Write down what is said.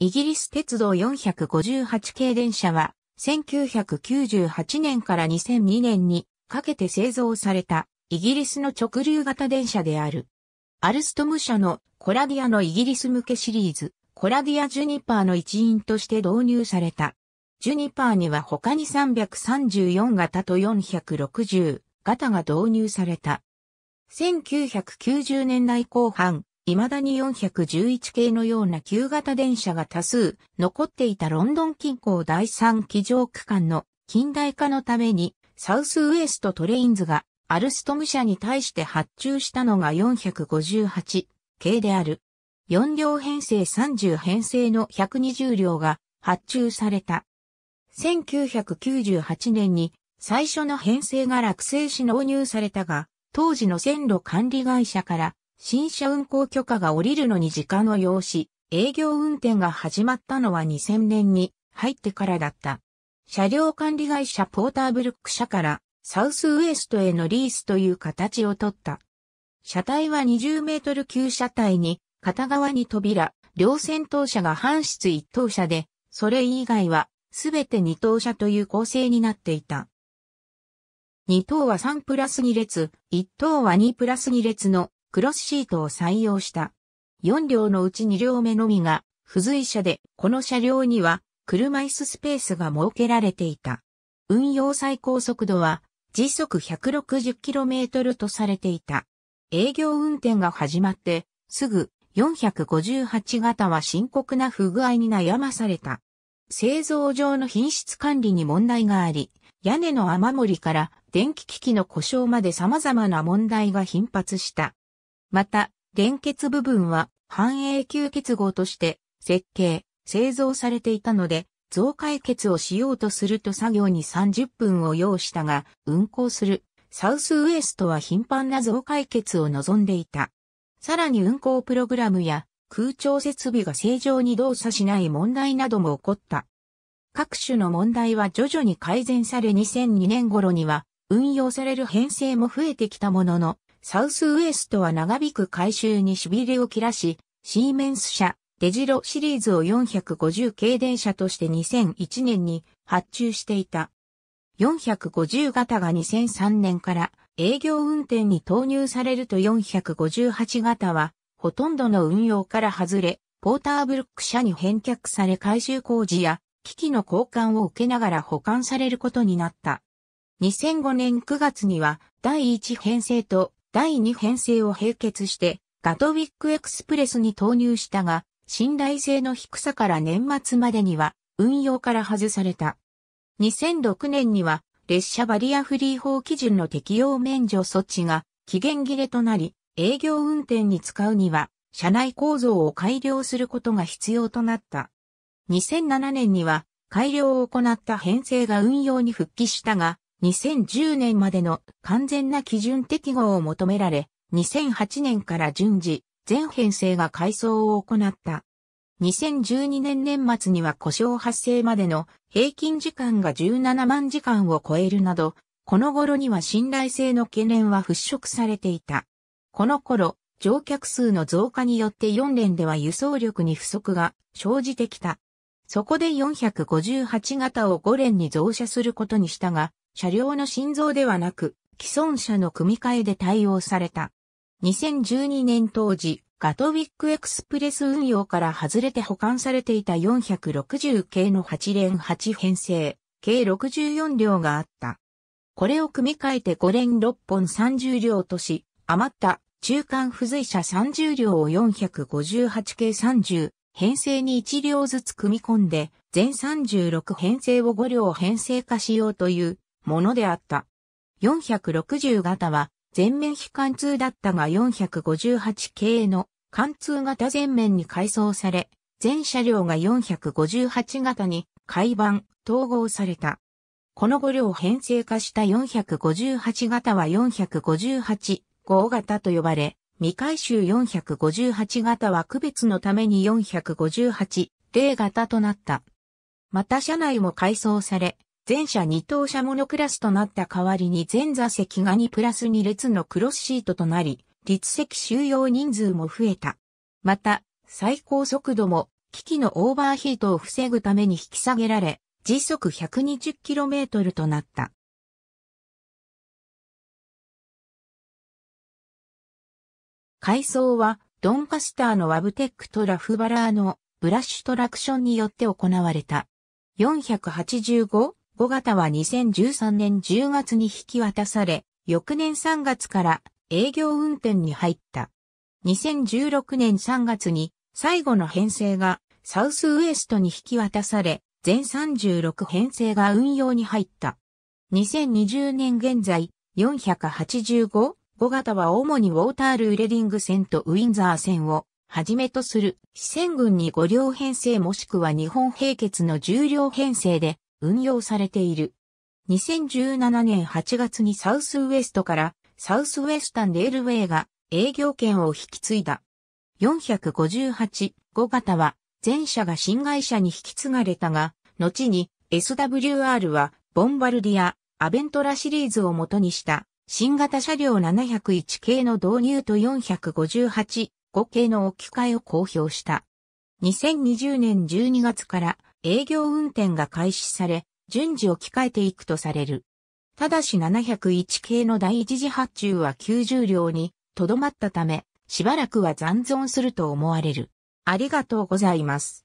イギリス鉄道458系電車は、1998年から2002年にかけて製造されたイギリスの直流型電車である。アルストム社のコラディアのイギリス向けシリーズ、コラディアジュニパーの一員として導入された。ジュニパーには他に334型と460型が導入された。1990年代後半、未だに411系のような旧型電車が多数残っていたロンドン近郊第3機場区間の近代化のためにサウスウエストトレインズがアルストム社に対して発注したのが458系である。4両編成30編成の120両が発注された。1998年に最初の編成が落成し納入されたが、当時の線路管理会社から新車運行許可が降りるのに時間を要し、営業運転が始まったのは2000年に入ってからだった。車両管理会社ポーターブルック社からサウスウエストへのリースという形をとった。車体は20メートル級車体に片側に扉、両先頭車が半室一等車で、それ以外はすべて二等車という構成になっていた。二等は3プラス2列、一等は2プラス2列のクロスシートを採用した。4両のうち2両目のみが付随車で、この車両には車椅子スペースが設けられていた。運用最高速度は時速 160km とされていた。営業運転が始まって、すぐ458型は深刻な不具合に悩まされた。製造上の品質管理に問題があり、屋根の雨漏りから電気機器の故障まで様々な問題が頻発した。また、連結部分は半永久結合として設計、製造されていたので、増解決をしようとすると作業に30分を要したが、運行するサウスウエストは頻繁な増解決を望んでいた。さらに運行プログラムや空調設備が正常に動作しない問題なども起こった。各種の問題は徐々に改善され2002年頃には運用される編成も増えてきたものの、サウスウエストは長引く回収に痺れを切らし、シーメンス社、デジロシリーズを450系電車として2001年に発注していた。450型が2003年から営業運転に投入されると458型はほとんどの運用から外れ、ポーターブルック社に返却され回収工事や機器の交換を受けながら保管されることになった。2005年9月には第1編成と第2編成を併結して、ガトウィックエクスプレスに投入したが、信頼性の低さから年末までには運用から外された。2006年には列車バリアフリー法基準の適用免除措置が期限切れとなり、営業運転に使うには車内構造を改良することが必要となった。2007年には改良を行った編成が運用に復帰したが、2010年までの完全な基準適合を求められ、2008年から順次、全編成が改装を行った。2012年年末には故障発生までの平均時間が17万時間を超えるなど、この頃には信頼性の懸念は払拭されていた。この頃、乗客数の増加によって4連では輸送力に不足が生じてきた。そこで458型を5連に増車することにしたが、車両の心臓ではなく、既存車の組み替えで対応された。2012年当時、ガトウィックエクスプレス運用から外れて保管されていた460系の8連8編成、計64両があった。これを組み替えて5連6本30両とし、余った中間付随車30両を458系30編成に1両ずつ組み込んで、全36編成を5両編成化しようというものであった。460型は全面非貫通だったが458系の貫通型全面に改装され、全車両が458型に改版、統合された。この5両編成化した458型は458号型と呼ばれ、未回収458型は区別のために458例型となった。また車内も改装され、全車二等車モノクラスとなった代わりに全座席が2プラス2列のクロスシートとなり、立席収容人数も増えた。また、最高速度も、機器のオーバーヒートを防ぐために引き下げられ、時速 120km となった。改装は、ドンカスターのワブテックとラフバラーのブラッシュトラクションによって行われた。485 5型は2013年10月に引き渡され、翌年3月から営業運転に入った。2016年3月に最後の編成がサウスウエストに引き渡され、全36編成が運用に入った。2020年現在、485、5型は主にウォータールーレディング線とウィンザー線をはじめとする四川軍に5両編成もしくは日本兵血の10両編成で運用されている。2017年8月にサウスウエストからサウスウエスタンレールウェイが営業権を引き継いだ。458、5型は前者が新会社に引き継がれたが、後に SWR はボンバルディア、アベントラシリーズを元にした新型車両701系の導入と458、5系の置き換えを公表した。2020年12月から営業運転が開始され、順次置き換えていくとされる。ただし701系の第一次発注は90両にとどまったため、しばらくは残存すると思われる。ありがとうございます。